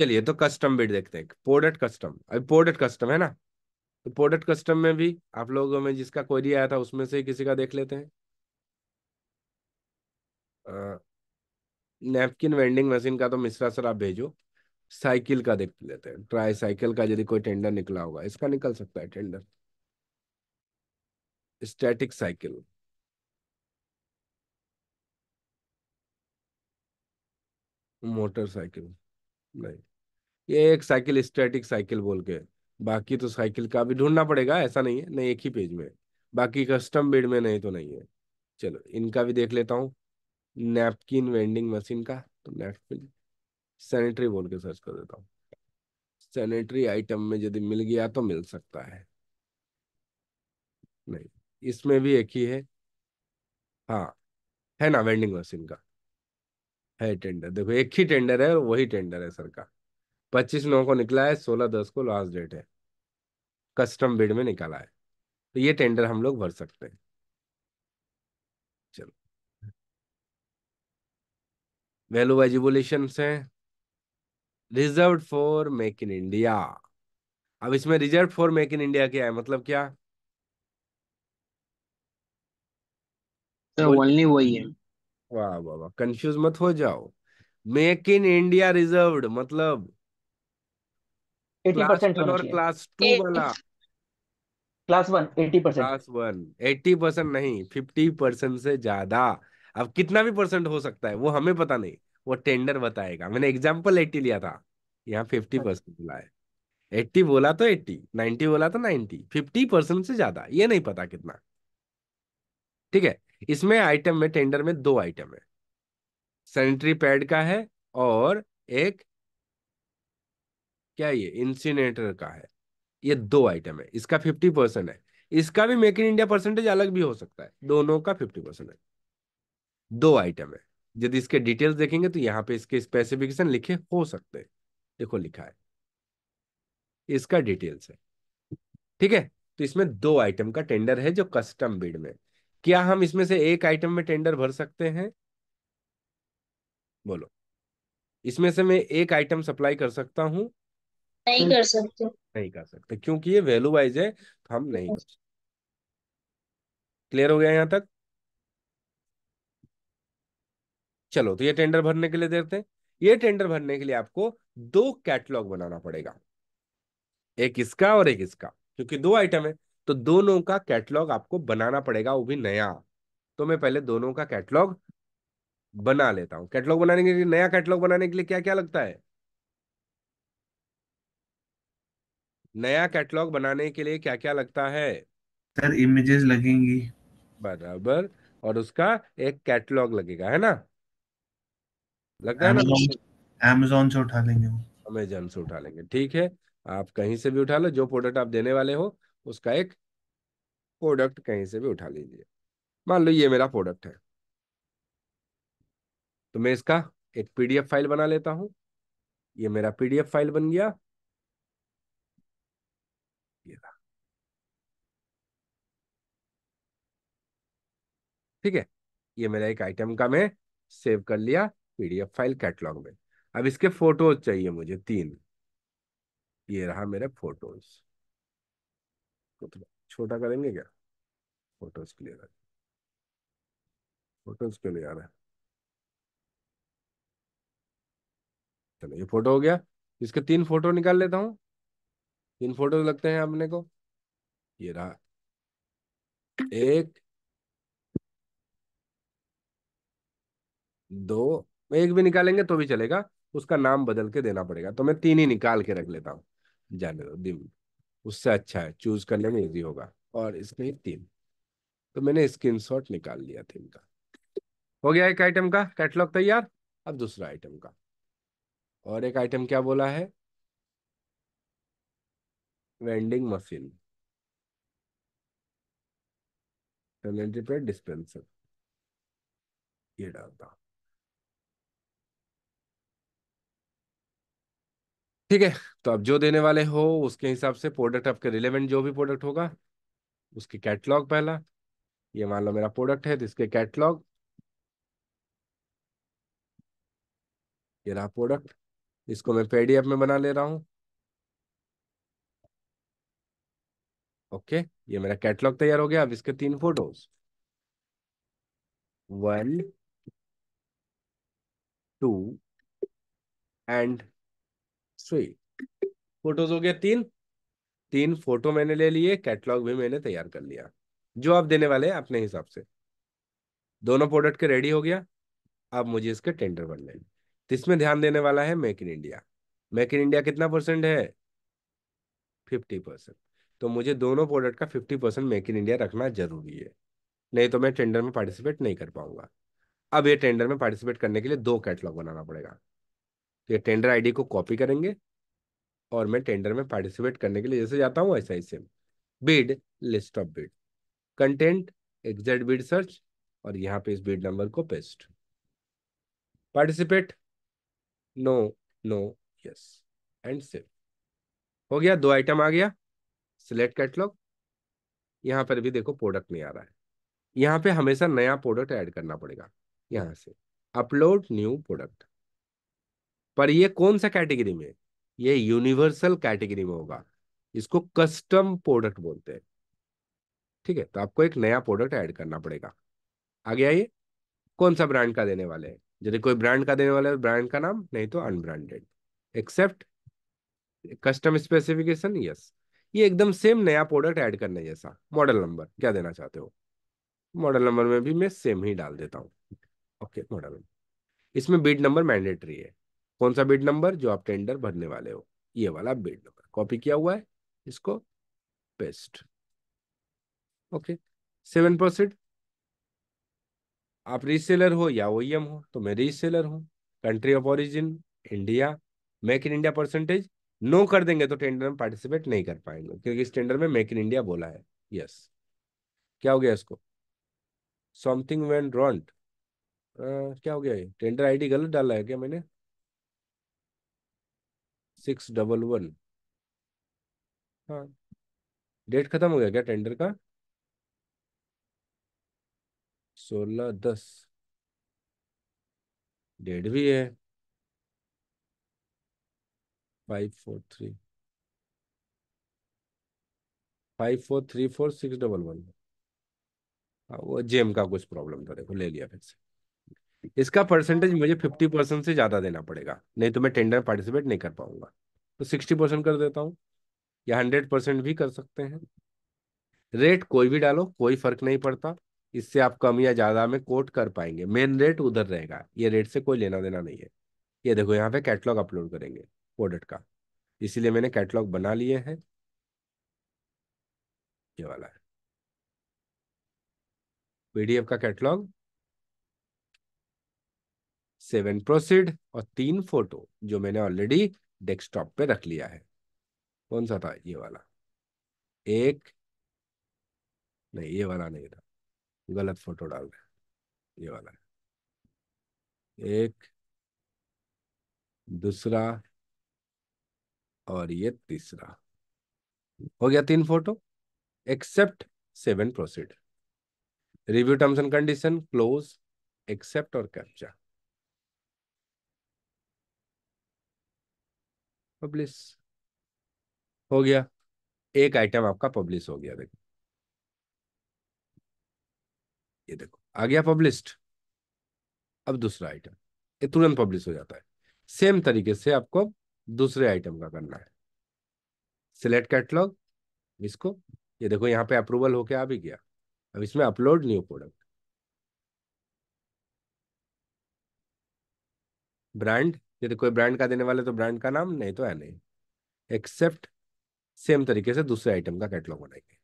चलिए तो custom bid देखते हैं पोर्डेट कस्टम अभी पोर्डेट कस्टम है ना तो पोर्डेट कस्टम में भी आप लोगों में जिसका क्वेरी आया था उसमें से किसी का देख लेते हैं नैपकिन वेंडिंग मशीन का तो मिश्रा सर आप भेजो साइकिल का देख लेते हैं ट्राई साइकिल का यदि कोई टेंडर निकला होगा इसका निकल सकता है टेंडर स्टैटिक साइकिल मोटरसाइकिल नहीं ये एक साइकिल स्टैटिक साइकिल बोल के बाकी तो साइकिल का भी ढूंढना पड़ेगा ऐसा नहीं है नहीं एक ही पेज में बाकी कस्टम बेड में नहीं तो नहीं है चलो इनका भी देख लेता हूँ नैपकिन वेंडिंग मशीन का तो नैपकिन सैनिटरी बोल के सर्च कर देता हूँ सैनिटरी आइटम में यदि मिल गया तो मिल सकता है नहीं इसमें भी एक ही है हाँ है ना वेंडिंग मशीन का है टेंडर देखो एक ही टेंडर है और वही टेंडर है सर का पच्चीस नौ को निकला है सोलह दस को लास्ट डेट है कस्टम बिड में निकाला है तो ये टेंडर हम लोग भर सकते हैं चलो वैल्यू वेजिबुलेशन है reserve for make in India अब इसमें reserve for make in India क्या है मतलब क्या ओनली वही है वाह वाह वाह कंफ्यूज मत हो जाओ मेक इन इंडिया रिजर्व्ड मतलब एटी परसेंट और क्लास टू वाला class one eighty percent class one eighty percent नहीं फिफ्टी परसेंट से ज्यादा अब कितना भी परसेंट हो सकता है वो हमें पता नहीं वो टेंडर बताएगा मैंने एग्जाम्पल एटी लिया था यहाँ फिफ्टी परसेंट बोला है एट्टी बोला तो एट्टी नाइन्टी बोला तो नाइन्टी फिफ्टी परसेंट से ज्यादा ये नहीं पता कितना ठीक है इसमें आइटम में टेंडर में दो आइटम है सैनिटरी पैड का है और एक क्या ये इंसिनेटर का है ये दो आइटम है इसका फिफ्टी परसेंट है इसका भी मेक इन इंडिया परसेंटेज अलग भी हो सकता है दोनों का फिफ्टी परसेंट है दो आइटम है यदि इसके डिटेल्स देखेंगे तो यहाँ पे इसके स्पेसिफिकेशन लिखे हो सकते हैं देखो लिखा है इसका डिटेल्स है ठीक है तो इसमें दो आइटम का टेंडर है जो कस्टम बिड में क्या हम इसमें से एक आइटम में टेंडर भर सकते हैं बोलो इसमें से मैं एक आइटम सप्लाई कर सकता हूं नहीं कर सकते नहीं कर सकते क्योंकि ये वैल्यू वाइज है तो हम नहीं कर सकते क्लियर हो गया यहां तक चलो तो ये टेंडर भरने के लिए देते हैं ये टेंडर भरने के लिए आपको दो कैटलॉग बनाना पड़ेगा एक इसका और एक इसका क्योंकि दो आइटम है तो दोनों का कैटलॉग आपको बनाना पड़ेगा वो भी नया तो मैं पहले दोनों का कैटलॉग बना लेता हूं कैटलॉग बनाने के लिए नया कैटलॉग बनाने के लिए क्या क्या लगता है नया कैटलॉग बनाने के लिए क्या क्या लगता है सर इमेजेस लगेंगी बराबर और उसका एक कैटलॉग लगेगा है ना लगता है ना अमेजोन से उठा लेंगे अमेजोन से उठा लेंगे ठीक है आप कहीं से भी उठा लो जो प्रोडक्ट आप देने वाले हो उसका एक प्रोडक्ट कहीं से भी उठा लीजिए मान लो ये मेरा प्रोडक्ट है तो मैं इसका एक पीडीएफ फाइल बना लेता हूं ये मेरा पीडीएफ फाइल बन गया ठीक है ये मेरा एक आइटम का मैं सेव कर लिया पीडीएफ फाइल कैटलॉग में अब इसके फोटोज चाहिए मुझे तीन ये रहा मेरे फोटोज इसको तो थोड़ा तो छोटा करेंगे क्या फोटोज क्लियर आ फोटोज क्यों नहीं आ रहा है चलो ये फोटो हो गया इसके तीन फोटो निकाल लेता हूँ तीन फोटो लगते हैं अपने को ये रहा एक दो एक भी निकालेंगे तो भी चलेगा उसका नाम बदल के देना पड़ेगा तो मैं तीन ही निकाल के रख लेता हूँ जाने दो दिन उससे अच्छा है चूज करने में इजी होगा और इसमें तीन तो मैंने स्क्रीन शॉट निकाल लिया थीम का हो गया एक आइटम का कैटलॉग तैयार अब दूसरा आइटम का और एक आइटम क्या बोला है वेंडिंग मशीन डिस्पेंसर ये डालता हूँ ठीक है तो आप जो देने वाले हो उसके हिसाब से प्रोडक्ट आपके रिलेवेंट जो भी प्रोडक्ट होगा उसके कैटलॉग पहला ये मान लो मेरा प्रोडक्ट है तो इसके कैटलॉग ये रहा प्रोडक्ट इसको मैं पेडीएफ में बना ले रहा हूं ओके ये मेरा कैटलॉग तैयार हो गया अब इसके तीन photos one two and three photos हो गया तीन तीन फोटो मैंने ले लिए कैटलॉग भी मैंने तैयार कर लिया जो आप देने वाले हैं अपने हिसाब से दोनों प्रोडक्ट के रेडी हो गया आप मुझे इसके टेंडर बन लें इसमें ध्यान देने वाला है make in India make in India कितना परसेंट है फिफ्टी परसेंट तो मुझे दोनों प्रोडक्ट का fifty percent make in India रखना जरूरी है नहीं तो मैं टेंडर में पार्टिसिपेट नहीं कर पाऊंगा अब ये टेंडर में पार्टिसिपेट करने के लिए दो कैटलॉग बनाना पड़ेगा तो ये टेंडर आईडी को कॉपी करेंगे और मैं टेंडर में पार्टिसिपेट करने के लिए जैसे जाता हूँ ऐसा ही same bid list of bid content exact bid search और यहाँ पे इस बीड नंबर को paste participate no no yes and save हो गया दो आइटम आ गया सिलेक्ट कैटलॉग यहाँ पर भी देखो प्रोडक्ट नहीं आ रहा है यहाँ पे हमेशा नया प्रोडक्ट ऐड करना पड़ेगा यहाँ से अपलोड न्यू प्रोडक्ट पर ये कौन सा कैटेगरी में ये यूनिवर्सल कैटेगरी में होगा इसको कस्टम प्रोडक्ट बोलते हैं ठीक है तो आपको एक नया प्रोडक्ट ऐड करना पड़ेगा आगे आइए कौन सा ब्रांड का देने वाले हैं यदि कोई ब्रांड का देने वाले है ब्रांड का नाम नहीं तो unbranded accept custom specification yes ये एकदम सेम नया प्रोडक्ट ऐड करने जैसा मॉडल नंबर क्या देना चाहते हो मॉडल नंबर में भी मैं सेम ही डाल देता हूँ ओके मॉडल नंबर इसमें बीट नंबर मैंडेटरी है कौन सा बिड नंबर जो आप टेंडर भरने वाले हो ये वाला बिड नंबर कॉपी किया हुआ है इसको पेस्ट ओके सेवन परसेंट आप रीसेलर हो या ओएम e हो तो मैं रीसेलर हूं country of origin India make in India percentage no कर देंगे तो टेंडर में पार्टिसिपेट नहीं कर पाएंगे क्योंकि इस टेंडर में मेक इन इंडिया बोला है यस क्या हो गया इसको समथिंग वेन रॉन्ट क्या हो गया ये टेंडर आईडी गलत डाला है क्या मैंने सिक्स डबल वन हाँ डेट खत्म हो गया क्या टेंडर का सोलह दस डेट भी है five four three five four three four six double one हाँ वो जेम का कुछ प्रॉब्लम था देखो ले लिया फिर से इसका परसेंटेज मुझे फिफ्टी परसेंट से ज़्यादा देना पड़ेगा नहीं तो मैं टेंडर पार्टिसिपेट नहीं कर पाऊंगा तो सिक्सटी परसेंट कर देता हूँ या हंड्रेड परसेंट भी कर सकते हैं रेट कोई भी डालो कोई फर्क नहीं पड़ता इससे आप कम या ज़्यादा में कोट कर पाएंगे मेन रेट उधर रहेगा ये रेट से कोई लेना देना नहीं है ये देखो यहाँ पे कैटलॉग अपलोड करेंगे प्रोडक्ट का इसीलिए मैंने कैटलॉग बना लिए हैं ये वाला है पीडीएफ का कैटलॉग सेवन प्रोसीड और तीन फोटो जो मैंने ऑलरेडी डेस्कटॉप पे रख लिया है कौन सा था ये वाला एक नहीं ये वाला नहीं था गलत फोटो डाल रहे ये वाला एक दूसरा और ये तीसरा हो गया तीन photo accept seven proceed review terms and condition close accept और कैप्चा पब्लिश हो गया एक आइटम आपका पब्लिश हो गया देखो ये देखो आ गया पब्लिश्ड अब दूसरा आइटम ये तुरंत पब्लिश हो जाता है सेम तरीके से आपको दूसरे आइटम का करना है सिलेक्ट कैटलॉग इसको ये देखो यहाँ पे अप्रूवल होके आ भी गया अब इसमें अपलोड न्यू प्रोडक्ट ब्रांड यदि तो कोई ब्रांड का देने वाले तो ब्रांड का नाम नहीं तो है नहीं एक्सेप्ट सेम तरीके से दूसरे आइटम का कैटलॉग बनाएंगे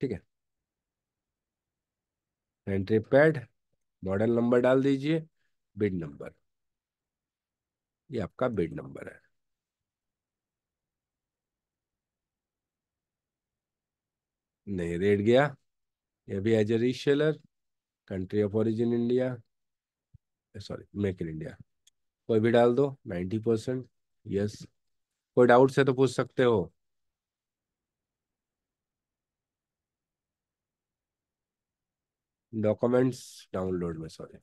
ठीक है एंट्री पैड मॉडल नंबर डाल दीजिए बिड नंबर ये आपका बिड नंबर है नहीं रेट गया ये भी as a reseller country of origin India sorry make in India कोई भी डाल दो नाइन्टी परसेंट यस कोई डाउट है तो पूछ सकते हो डॉक्यूमेंट्स डाउनलोड में सॉरी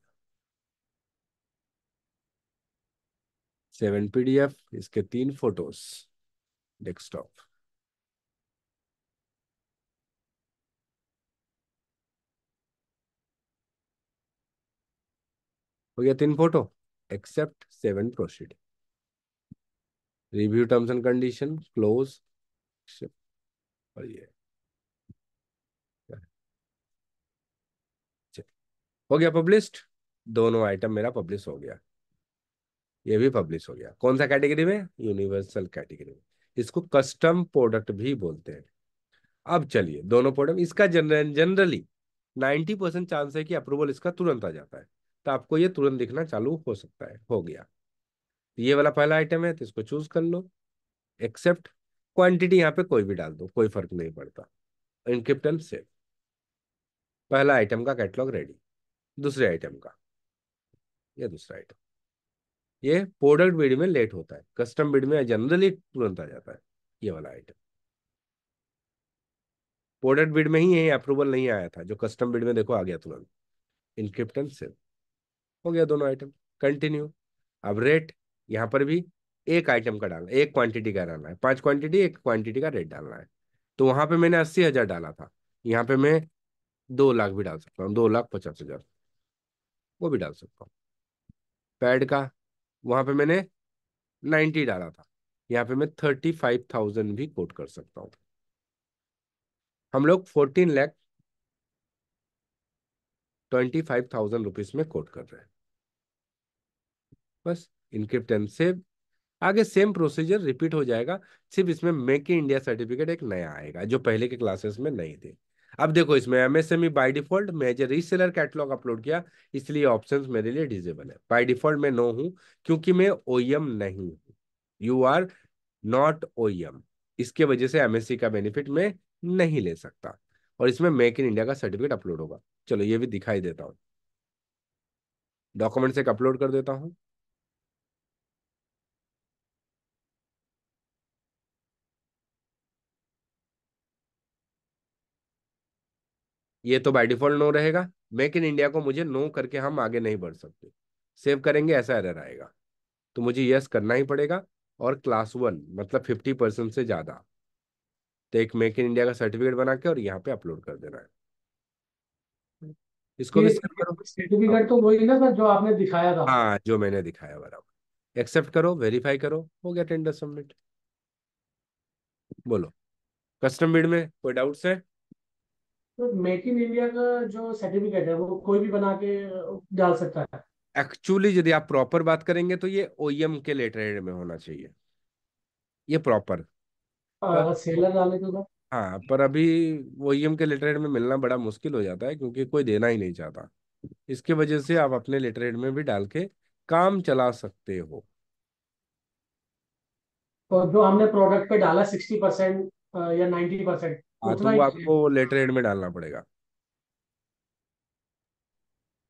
सेवन पीडीएफ इसके तीन फोटोज डेस्कटॉप हो गया तीन photo accept seven proceed. Review terms and condition, close, shift, हो गया पब्लिश दोनों आइटम मेरा पब्लिश हो गया ये भी पब्लिश हो गया कौन सा कैटेगरी में यूनिवर्सल कैटेगरी में इसको कस्टम प्रोडक्ट भी बोलते हैं अब चलिए दोनों प्रोडक्ट इसका जनरली नाइनटी परसेंट चांस है कि अप्रूवल इसका तुरंत आ जाता है तो आपको ये तुरंत दिखना चालू हो सकता है हो गया ये वाला पहला आइटम है तो इसको चूज कर लो एक्सेप्ट क्वांटिटी यहाँ पे कोई भी डाल दो कोई फर्क नहीं पड़ता इनक्रिप्ट एंड सेव पहला आइटम का कैटलॉग रेडी दूसरे आइटम का ये दूसरा आइटम ये प्रोडक्ट बिड में लेट होता है कस्टम बिड में जनरली तुरंत आ जाता है ये वाला आइटम प्रोडक्ट बिड में ही अप्रूवल नहीं आया था जो कस्टम बिड में देखो आ गया तुरंत इनक्रिप्ट एंड सेव हो गया दोनों आइटम कंटिन्यू अब रेट यहाँ पर भी एक आइटम का डालना एक क्वांटिटी का डालना है पांच क्वांटिटी एक क्वांटिटी का रेट डालना है तो वहां पे मैंने अस्सी हजार डाला था यहाँ पे मैं दो लाख भी डाल सकता हूँ दो लाख पचास हजार वो भी डाल सकता हूँ पैड का वहां पे मैंने नाइन्टी डाला था यहाँ पे मैं थर्टी फाइव थाउजेंड भी कोट कर सकता हूँ हम लोग fourteen lakh twenty five thousand rupees में कोट कर रहे हैं बस इनक्रिप्ट एंड सेव आगे सेम प्रोसीजर रिपीट हो जाएगा सिर्फ इसमें मेक इन इंडिया सर्टिफिकेट एक नया आएगा जो पहले के क्लासेस में नहीं थे अब देखो इसमें MSME by default major reseller catalogue upload किया इसलिए ऑप्शंस मेरे लिए डिजेबल है बाय डिफॉल्ट मैं नो हूं क्योंकि मैं ओएम e नहीं हूं यू आर नॉट ओएम इसके वजह से एमएससी का बेनिफिट मैं नहीं ले सकता और इसमें मेक इन इंडिया का सर्टिफिकेट अपलोड होगा चलो ये भी दिखाई देता हूँ डॉक्यूमेंट्स एक अपलोड कर देता हूँ ये तो बाय डिफॉल्ट नो रहेगा मेक इन इंडिया को मुझे नो करके हम आगे नहीं बढ़ सकते सेव करेंगे ऐसा एरर आएगा तो मुझे यस करना ही पड़ेगा और क्लास वन मतलब फिफ्टी परसेंट से ज़्यादा तो एक मेक इन इंडिया का सर्टिफिकेट बना के और यहाँ पे अपलोड कर देना है इसको भी सर्टिफिकेट तो वही ना सर जो आपने दिखाया था हाँ जो मैंने दिखाया बराबर एक्सेप्ट करो वेरीफाई करो हो गया टेंडर सबमिट बोलो कस्टम बिड में कोई डाउट्स है तो मेक इन इंडिया का जो सर्टिफिकेट है वो कोई भी बना के डाल सकता है एक्चुअली यदि आप प्रॉपर बात करेंगे तो ये ओएम e के लेटर में होना चाहिए ये प्रॉपर हाँ, सेलर डाले तो, तो हाँ पर अभी ओएम e के लेटरेड में मिलना बड़ा मुश्किल हो जाता है क्योंकि कोई देना ही नहीं चाहता इसके वजह से आप अपने लेटरेड में भी डाल के काम चला सकते हो तो जो हमने प्रोडक्ट पे डाला सिक्सटी परसेंट या नाइन्टी परसेंट हाँ तो वो आपको लेटर एड में डालना पड़ेगा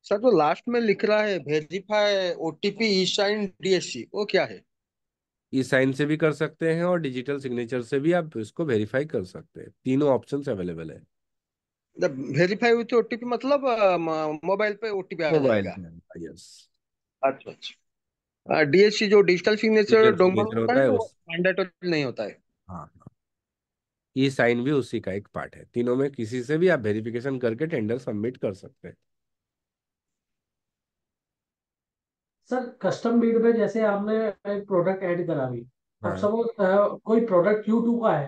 सर तो लास्ट में लिख रहा है verify OTP e sign DSC वो क्या है ई साइन से भी कर सकते हैं और डिजिटल सिग्नेचर से भी आप इसको वेरीफाई कर सकते हैं तीनों ऑप्शंस अवेलेबल है जब वेरीफाई हुई तो ओटीपी मतलब मोबाइल पे ओटीपी आ मोबाइल जाएगा यस अच्छा अच्छा डीएससी जो डिजिटल सिग्नेचर डोंगल होता है वो मैंडेटरी नहीं होता है हाँ, हाँ। ई साइन भी उसी का एक पार्ट है तीनों में किसी से भी आप वेरिफिकेशन करके टेंडर सबमिट कर सकते हैं सर कस्टम बिल्ड में जैसे आपने एक प्रोडक्ट ऐड करा भी हाँ। सपोज कोई प्रोडक्ट क्यू टू का है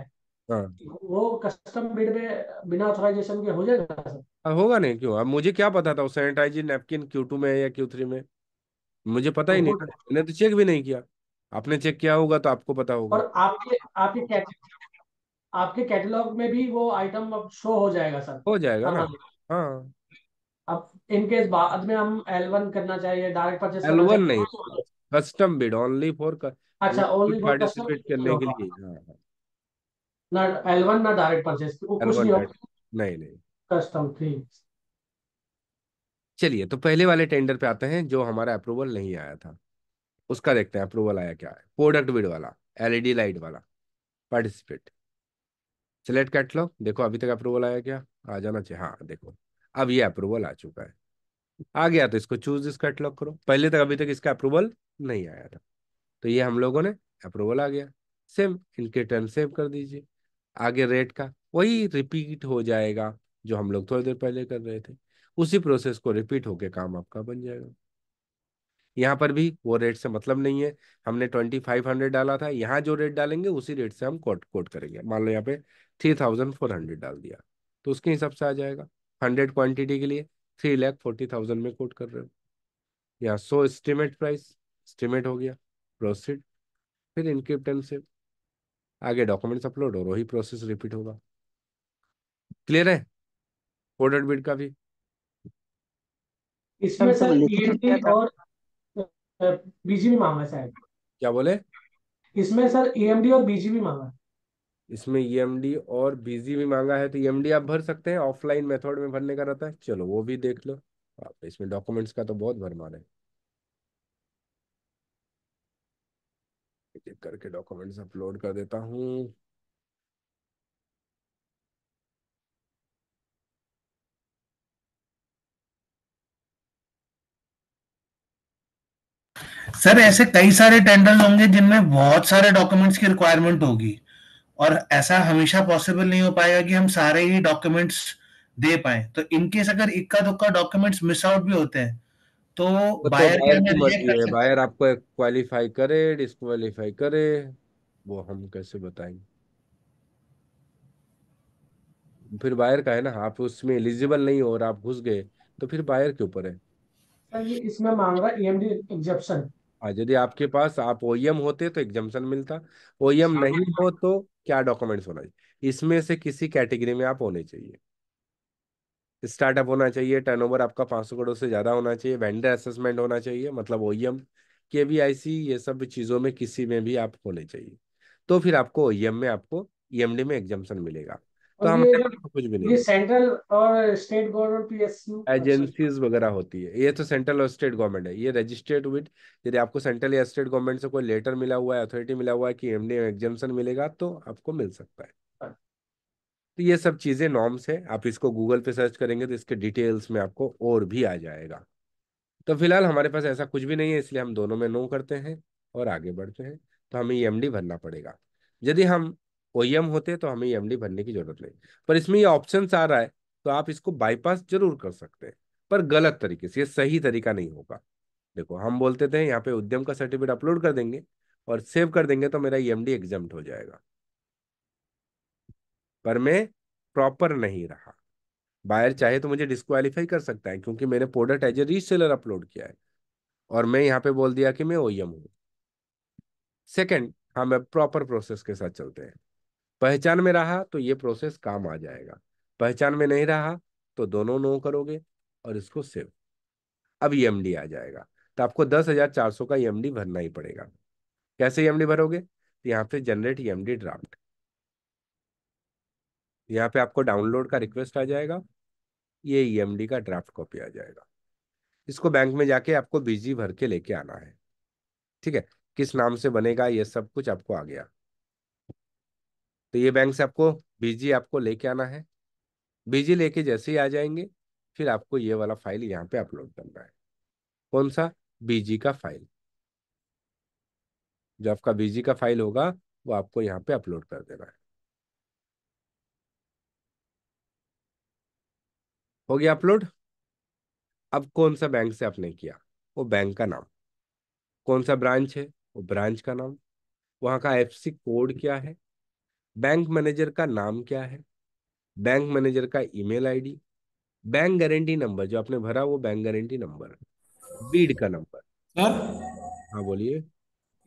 हाँ। वो कस्टम बिल्ड में बिना ऑथराइजेशन के हो जाएगा सर आ, हाँ, होगा नहीं क्यों अब मुझे क्या पता था वो सैनिटाइजर नैपकिन क्यू टू में है या क्यू थ्री में मुझे पता ही तो नहीं मैंने तो चेक भी नहीं किया आपने चेक किया होगा तो आपको पता होगा और आपके आपके आपके कैटलॉग में भी वो आइटम अब शो हो जाएगा सर हो जाएगा ना हाँ, हाँ। अब इन बाद में हम एल वन करना चाहिए डायरेक्ट परचेस L1 नहीं कस्टम बिड ओनली फॉर अच्छा ओनली फॉर पार्टिसिपेट करने के लिए हाँ, हाँ। ना वन ना डायरेक्ट परचेस कुछ नहीं नहीं नहीं कस्टम ठीक चलिए तो पहले वाले टेंडर पे आते हैं जो हमारा अप्रूवल नहीं आया था उसका देखते हैं अप्रूवल आया क्या है प्रोडक्ट बिड वाला एलईडी लाइट वाला पार्टिसिपेट सिलेक्ट कैटलॉग देखो अभी तक अप्रूवल आया क्या आ जाना चाहिए हाँ देखो अब ये अप्रूवल आ चुका है आ गया तो इसको चूज दिस कैटलॉग करो पहले तक अभी तक इसका अप्रूवल नहीं आया था तो ये हम लोगों ने अप्रूवल आ गया सेम इनके टर्न सेव कर दीजिए आगे रेट का वही रिपीट हो जाएगा जो हम लोग थोड़ी देर पहले कर रहे थे उसी प्रोसेस को रिपीट होके काम आपका बन जाएगा यहाँ पर भी वो रेट से मतलब नहीं है हमने ट्वेंटी फाइव हंड्रेड डाला था यहाँ जो रेट डालेंगे उसी रेट से हम कोट कोट करेंगे मान लो यहाँ पे थ्री थाउजेंड फोर हंड्रेड डाल दिया तो उसके हिसाब से आ जाएगा हंड्रेड क्वान्टिटी के लिए थ्री लैख फोर्टी थाउजेंड में कोट कर रहे हो यहाँ सो एस्टिमेट प्राइस एस्टिमेट हो गया प्रोसीड फिर इनक्रिप्टन से आगे डॉक्यूमेंट्स अपलोड और वही प्रोसेस रिपीट होगा क्लियर है ऑर्डर बिड का भी इसमें सर ईएनटी और बीजीबी मांगा शायद क्या बोले इसमें सर ईएमडी e और बीजीबी मांगा इसमें ईएमडी e और बीजीबी मांगा है तो ईएमडी e आप भर सकते हैं ऑफलाइन मेथड में भरने का रहता है चलो वो भी देख लो आप इसमें डॉक्यूमेंट्स का तो बहुत भर मारे करके डॉक्यूमेंट्स अपलोड कर देता हूँ सर ऐसे कई सारे टेंडर्स होंगे जिनमें बहुत सारे डॉक्यूमेंट्स की रिक्वायरमेंट होगी और ऐसा हमेशा पॉसिबल नहीं हो पाएगा कि हम सारे ही डॉक्यूमेंट्स दे पाए तो इनकेस अगर इक्का दुक्का डॉक्यूमेंट्स मिस आउट भी होते हैं तो, तो बायर, बायर, बायर आपको क्वालिफाई करे डिस्क्वालिफाई करे वो हम कैसे बताएंगे फिर बायर का है ना आप उसमें एलिजिबल नहीं हो और आप घुस गए तो फिर बायर के ऊपर है सर ये इसमें मांग रहा ईएमडी एग्जेप्शन e यदि आपके पास आप ओएम e होते तो एग्जामेशन मिलता ओएम e हाँ, नहीं हाँ। हो तो क्या डॉक्यूमेंट्स होना चाहिए इसमें से किसी कैटेगरी में आप होने चाहिए स्टार्टअप होना चाहिए टर्नओवर आपका पाँच सौ करोड़ से ज़्यादा होना चाहिए वेंडर असेसमेंट होना चाहिए मतलब ओएम केवीआईसी e ये सब चीज़ों में किसी में भी आप होने चाहिए तो फिर आपको ओएम में आपको ई में एग्जामेशन मिलेगा तो हम कुछ भी नहीं ये सेंट्रल और स्टेट गवर्नमेंट पीएसयू एजेंसीज वगैरह होती है ये तो सेंट्रल और स्टेट गवर्नमेंट है ये रजिस्टर्ड विद यदि आपको सेंट्रल या स्टेट गवर्नमेंट से कोई लेटर मिला हुआ है अथॉरिटी मिला हुआ है कि एमडी एग्जामेशन मिलेगा तो आपको मिल सकता है हाँ। तो ये सब चीज़ें नॉर्म्स है आप इसको गूगल पे सर्च करेंगे तो इसके डिटेल्स में आपको और भी आ जाएगा तो फिलहाल हमारे पास ऐसा कुछ भी नहीं है इसलिए हम दोनों में नो करते हैं और आगे बढ़ते हैं तो हमें ई भरना पड़ेगा यदि हम ओ e होते तो हमें एम e भरने की जरूरत नहीं पर इसमें ये ऑप्शन आ रहा है तो आप इसको बाईपास जरूर कर सकते हैं पर गलत तरीके से ये सही तरीका नहीं होगा देखो हम बोलते थे यहाँ पे उद्यम का सर्टिफिकेट अपलोड कर देंगे और सेव कर देंगे तो मेरा ई e एम हो जाएगा पर मैं प्रॉपर नहीं रहा बायर चाहे तो मुझे डिस्कालीफाई कर सकता है क्योंकि मैंने product as a reseller upload किया है और मैं यहाँ पे बोल दिया कि मैं एम हूँ सेकेंड हम अब प्रॉपर प्रोसेस के साथ चलते हैं पहचान में रहा तो ये प्रोसेस काम आ जाएगा पहचान में नहीं रहा तो दोनों नो करोगे और इसको सेव अब ई आ जाएगा तो आपको दस हजार चार सौ का ई भरना ही पड़ेगा कैसे ई भरोगे तो यहाँ पे जनरेट ई ड्राफ्ट यहाँ पे आपको डाउनलोड का रिक्वेस्ट आ जाएगा ये ई का ड्राफ्ट कॉपी आ जाएगा इसको बैंक में जाके आपको बिजी भर के लेके आना है ठीक है किस नाम से बनेगा ये सब कुछ आपको आ गया तो ये बैंक से आपको बीजी आपको लेके आना है बीजी लेके जैसे ही आ जाएंगे फिर आपको ये वाला फाइल यहाँ पे अपलोड करना है कौन सा बीजी का फाइल जो आपका बीजी का फाइल होगा वो आपको यहाँ पे अपलोड कर देना है हो गया अपलोड अब कौन सा बैंक से आपने किया वो बैंक का नाम कौन सा ब्रांच है वो ब्रांच का नाम वहाँ का एफसी कोड क्या है बैंक मैनेजर का नाम क्या है बैंक मैनेजर का email ID bank guarantee number जो आपने भरा वो बैंक गारंटी नंबर बीड का नंबर सर हाँ बोलिए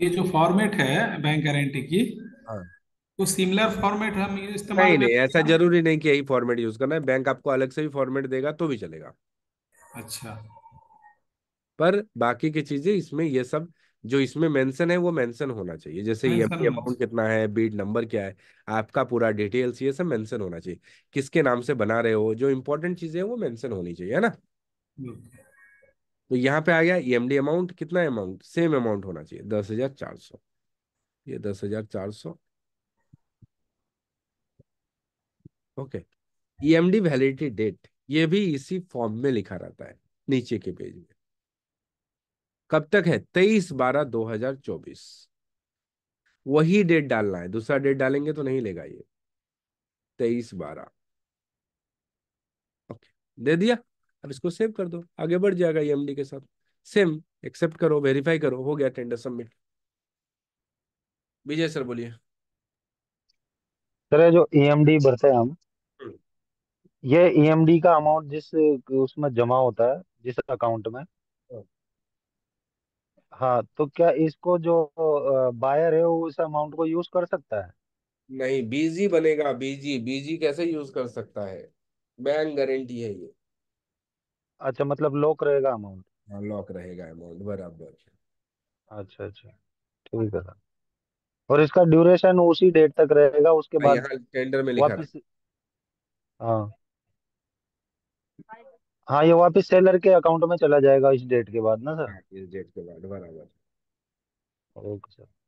ये जो फॉर्मेट है बैंक गारंटी की हाँ तो सिमिलर फॉर्मेट हम इस्तेमाल नहीं नहीं ऐसा जरूरी नहीं कि यही फॉर्मेट यूज करना है बैंक आपको अलग से भी फॉर्मेट देगा तो भी चलेगा अच्छा पर बाकी की चीजें इसमें ये सब जो इसमें मेंशन है वो मेंशन होना चाहिए जैसे ये अमाउंट कितना है बीड नंबर क्या है आपका पूरा डिटेल्स ये सब मेंशन होना चाहिए किसके नाम से बना रहे हो जो इम्पोर्टेंट चीजें हैं वो मेंशन होनी चाहिए है ना हम्म। तो यहाँ पे आ गया ईएमडी e अमाउंट कितना अमाउंट सेम अमाउंट होना चाहिए दस हजार चार सौ ये दस हजार चार सौ ओके ईएमडी वैलिडिटी डेट ये भी इसी फॉर्म में लिखा रहता है नीचे के पेज में कब तक है तेईस बारह दो हजार चौबीस वही डेट डालना है दूसरा डेट डालेंगे तो नहीं लेगा ये तेईस बारह ओके दे दिया अब इसको सेव कर दो आगे बढ़ जाएगा ये एमडी के साथ सेम एक्सेप्ट करो वेरीफाई करो हो गया टेंडर सबमिट विजय सर बोलिए सर जो ईएमडी e भरते हैं हम हम्म। ये ईएमडी e का अमाउंट जिस उसमें जमा होता है जिस अकाउंट में हाँ। हाँ तो क्या इसको जो बायर है वो उस अमाउंट को यूज कर सकता है नहीं बीजी बनेगा बीजी बीजी कैसे यूज कर सकता है बैंक गारंटी है ये अच्छा मतलब लॉक रहेगा अमाउंट हाँ लॉक रहेगा अमाउंट बराबर है अच्छा अच्छा ठीक है और इसका ड्यूरेशन उसी डेट तक रहेगा उसके बाद यहाँ टेंडर में लिखा वापस हाँ हाँ ये वापस सेलर के अकाउंट में चला जाएगा इस डेट के बाद ना सर हाँ, इस डेट के बाद बराबर ओके सर